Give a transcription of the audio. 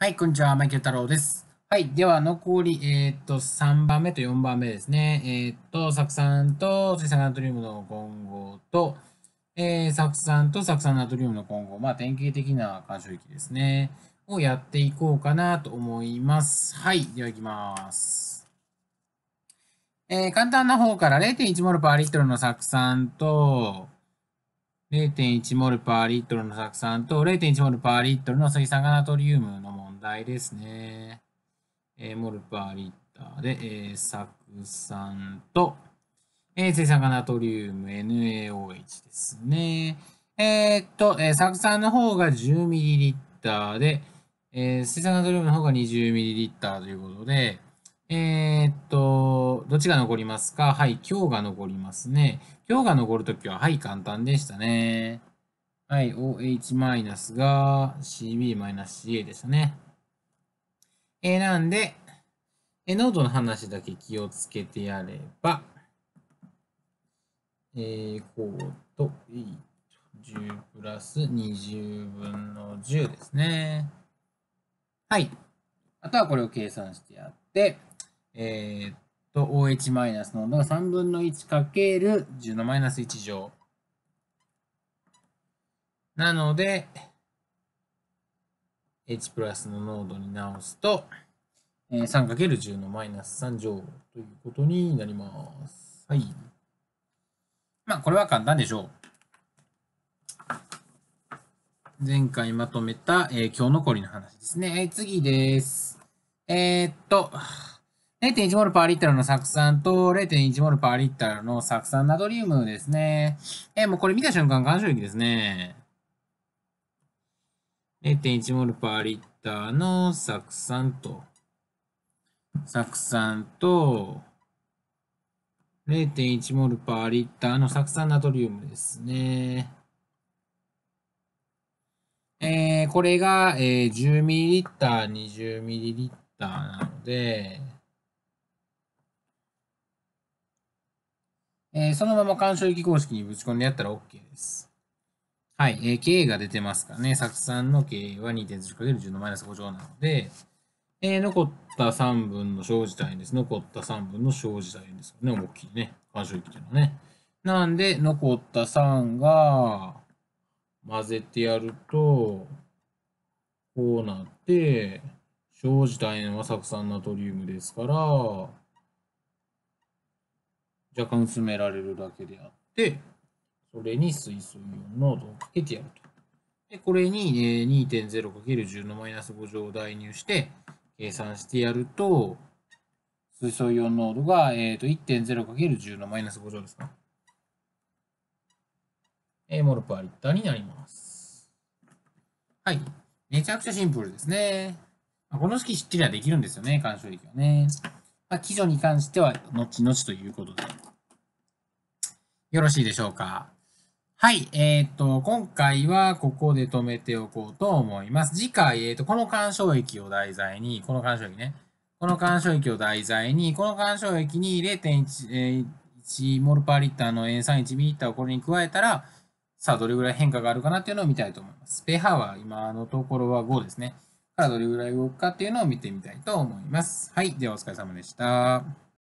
はい、こんにちは。マイケル太郎です。はい。では、残り、えっ、と、3番目と4番目ですね。えっ、と、酢酸と水酸ナトリウムの混合と、えー、酢酸と酢酸ナトリウムの混合。まあ、典型的な干渉域ですね。をやっていこうかなと思います。はい。では、いきます。えー、簡単な方から0.1モルパーリットルの酢酸と、0.1モルパーリットルの酢酸と、0.1モルパーリットルの水酸化ナトリウムの題ですね。えー、モルパーリッターで、えー、酢酸と、えー、水酸化ナトリウム NaOH ですね。えー、っと、えー、酢酸の方が 10ml で、えー、水酸ナトリウムの方が 20ml ということで、えー、っと、どっちが残りますかはい、今日が残りますね。今日が残るときは、はい、簡単でしたね。はい、OH- が CB-CA でしたね。えなんで、えノートの話だけ気をつけてやれば、えこうと、10プラス20分の10ですね。はい。あとはこれを計算してやって、えー、っと、OH マイナスの温度が3分の1かける10のマイナス1乗。なので、h プラスの濃度に直すと、え 3×10 のマイナス3乗ということになります。はい。まあ、これは簡単でしょう。前回まとめた、えー、今日残りの話ですね。えー、次です。えー、っと、0.1モルパーリッタルの酢酸と0.1モルパーリッタルの酢酸ナトリウムですね。えー、もうこれ見た瞬間、干渉液ですね。0.1モルパーリッターの酢酸と、酢酸と、0.1モルパーリッターの酢酸ナトリウムですね。えー、これが、えー、10ミリリッター、20ミリリッターなので、えー、そのまま干渉域公式にぶち込んでやったら OK です。はい、えー、K が出てますからね。酢酸の K は 2.0×10 のマイナス5乗なので、えー、残った3分の小自体です。残った3分の小自体ですよね。大きいね。干渉域っていうのはね。なんで、残った3が、混ぜてやると、こうなって、小自体の酢酸ナトリウムですから、若干薄められるだけであって、それに水素イオン濃度をかけてやると。で、これに 2.0×10 のマイナス5乗を代入して計算してやると、水素イオン濃度が、えー、と 1.0×10 のマイナス5乗ですか。えモルパーリッターになります。はい。めちゃくちゃシンプルですね。あ、この式知ってりゃできるんですよね、干渉力はね。まあ、基礎に関しては、後々ということで。よろしいでしょうか。はい。えっ、と、今回はここで止めておこうと思います。次回、えっ、ー、と、この干渉液を題材に、この干渉液ね。この干渉液を題材に、この干渉液に0.1、えー、1モルパーリッターの塩酸1ミリッターをこれに加えたら、さあ、どれぐらい変化があるかなっていうのを見たいと思います。ペハは今のところは5ですね。からどれぐらい動くかっていうのを見てみたいと思います。はい。では、お疲れ様でした。